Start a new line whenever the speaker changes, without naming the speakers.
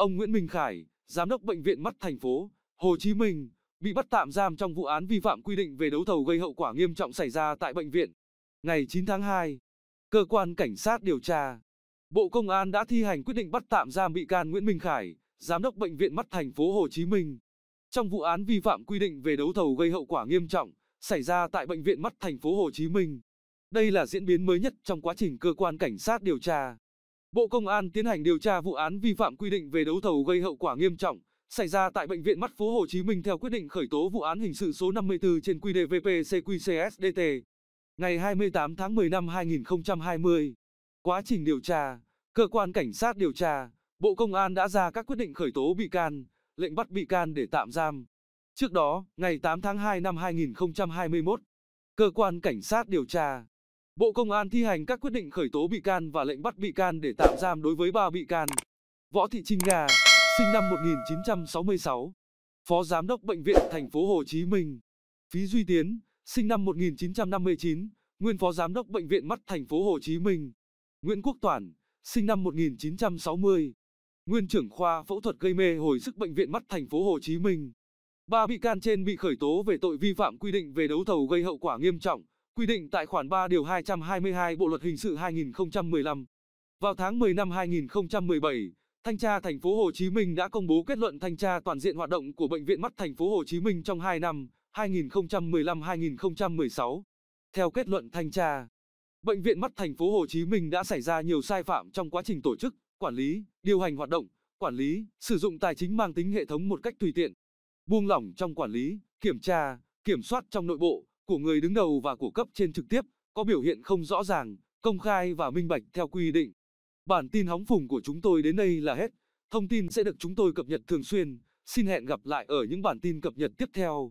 Ông Nguyễn Minh Khải, Giám đốc Bệnh viện Mắt thành phố Hồ Chí Minh, bị bắt tạm giam trong vụ án vi phạm quy định về đấu thầu gây hậu quả nghiêm trọng xảy ra tại bệnh viện. Ngày 9 tháng 2, Cơ quan Cảnh sát điều tra, Bộ Công an đã thi hành quyết định bắt tạm giam bị can Nguyễn Minh Khải, Giám đốc Bệnh viện Mắt thành phố Hồ Chí Minh. Trong vụ án vi phạm quy định về đấu thầu gây hậu quả nghiêm trọng xảy ra tại Bệnh viện Mắt thành phố Hồ Chí Minh. Đây là diễn biến mới nhất trong quá trình cơ quan cảnh sát điều tra Bộ Công an tiến hành điều tra vụ án vi phạm quy định về đấu thầu gây hậu quả nghiêm trọng xảy ra tại bệnh viện Mắt phố Hồ Chí Minh theo quyết định khởi tố vụ án hình sự số 54 trên QĐ-VP CQCSDT ngày 28 tháng 10 năm 2020. Quá trình điều tra, cơ quan cảnh sát điều tra, Bộ Công an đã ra các quyết định khởi tố bị can, lệnh bắt bị can để tạm giam. Trước đó, ngày 8 tháng 2 năm 2021, cơ quan cảnh sát điều tra Bộ Công an thi hành các quyết định khởi tố bị can và lệnh bắt bị can để tạm giam đối với 3 bị can. Võ Thị Trinh Nga, sinh năm 1966, Phó Giám đốc Bệnh viện Thành phố Hồ Chí Minh. Phí Duy Tiến, sinh năm 1959, nguyên Phó Giám đốc Bệnh viện Mắt Thành phố Hồ Chí Minh. Nguyễn Quốc Toản, sinh năm 1960, nguyên trưởng khoa phẫu thuật gây mê hồi sức Bệnh viện Mắt Thành phố Hồ Chí Minh. Ba bị can trên bị khởi tố về tội vi phạm quy định về đấu thầu gây hậu quả nghiêm trọng, quy định tại khoản 3 điều 222 Bộ luật hình sự 2015. Vào tháng 10 năm 2017, Thanh tra thành phố Hồ Chí Minh đã công bố kết luận thanh tra toàn diện hoạt động của bệnh viện mắt thành phố Hồ Chí Minh trong 2 năm 2015-2016. Theo kết luận thanh tra, bệnh viện mắt thành phố Hồ Chí Minh đã xảy ra nhiều sai phạm trong quá trình tổ chức, quản lý, điều hành hoạt động, quản lý, sử dụng tài chính mang tính hệ thống một cách tùy tiện, buông lỏng trong quản lý, kiểm tra, kiểm soát trong nội bộ, của người đứng đầu và của cấp trên trực tiếp có biểu hiện không rõ ràng, công khai và minh bạch theo quy định. Bản tin hóng phùng của chúng tôi đến đây là hết. Thông tin sẽ được chúng tôi cập nhật thường xuyên. Xin hẹn gặp lại ở những bản tin cập nhật tiếp theo.